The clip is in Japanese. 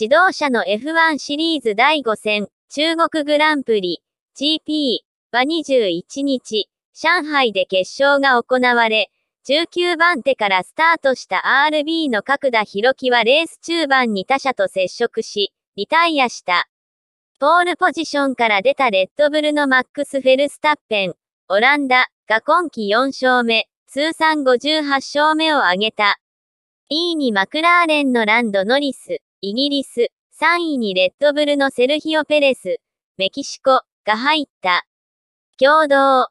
自動車の F1 シリーズ第5戦、中国グランプリ、GP は21日、上海で決勝が行われ、19番手からスタートした RB の角田博樹はレース中盤に他車と接触し、リタイアした。ポールポジションから出たレッドブルのマックス・フェルスタッペン、オランダが今季4勝目、通算58勝目を挙げた。E にマクラーレンのランド・ノリス、イギリス、3位にレッドブルのセルヒオ・ペレス、メキシコが入った。共同